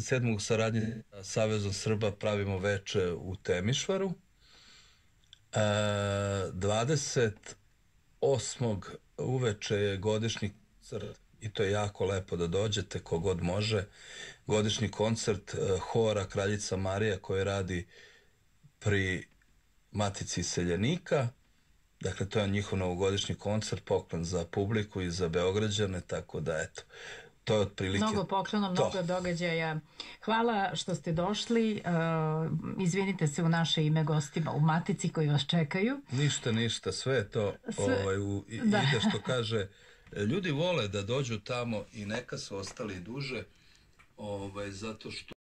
27. u saradnji sa Savezom Srba pravimo veče u Temišvaru. E, 28. uveče je godišnji koncert i to je jako lepo da dođete kogod može. Godišnji koncert e, hora Kraljica Marija koji radi pri Matici Seljenika. Dakle, to je njihov novogodišnji koncert, poklon za publiku i za Beograđane, tako da eto to je otprilike mnogo poklona, mnogo to. događaja hvala što ste došli e, izvinite se u naše ime gostima u matici koji vas čekaju ništa, ništa, sve to sve, ovaj, u, da. ide što kaže ljudi vole da dođu tamo i neka su ostali duže ovaj, zato što